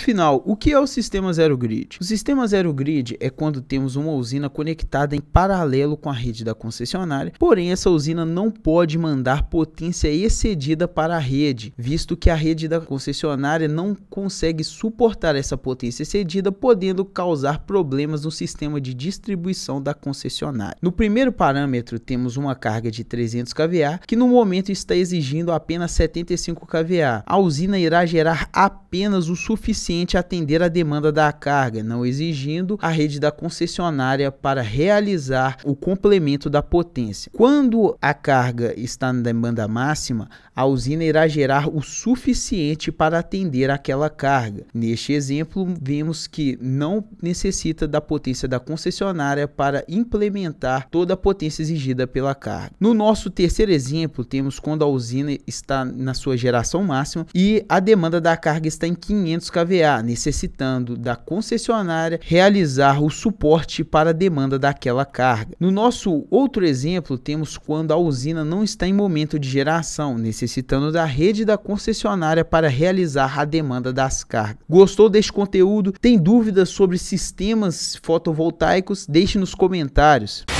Afinal, o que é o sistema zero grid? O sistema zero grid é quando temos uma usina conectada em paralelo com a rede da concessionária, porém essa usina não pode mandar potência excedida para a rede, visto que a rede da concessionária não consegue suportar essa potência excedida, podendo causar problemas no sistema de distribuição da concessionária. No primeiro parâmetro temos uma carga de 300 kVA, que no momento está exigindo apenas 75 kVA. A usina irá gerar apenas o suficiente suficiente a atender a demanda da carga, não exigindo a rede da concessionária para realizar o complemento da potência. Quando a carga está na demanda máxima, a usina irá gerar o suficiente para atender aquela carga. Neste exemplo, vemos que não necessita da potência da concessionária para implementar toda a potência exigida pela carga. No nosso terceiro exemplo, temos quando a usina está na sua geração máxima e a demanda da carga está em 500 kVA necessitando da concessionária realizar o suporte para a demanda daquela carga. No nosso outro exemplo, temos quando a usina não está em momento de geração, necessitando da rede da concessionária para realizar a demanda das cargas. Gostou deste conteúdo? Tem dúvidas sobre sistemas fotovoltaicos? Deixe nos comentários.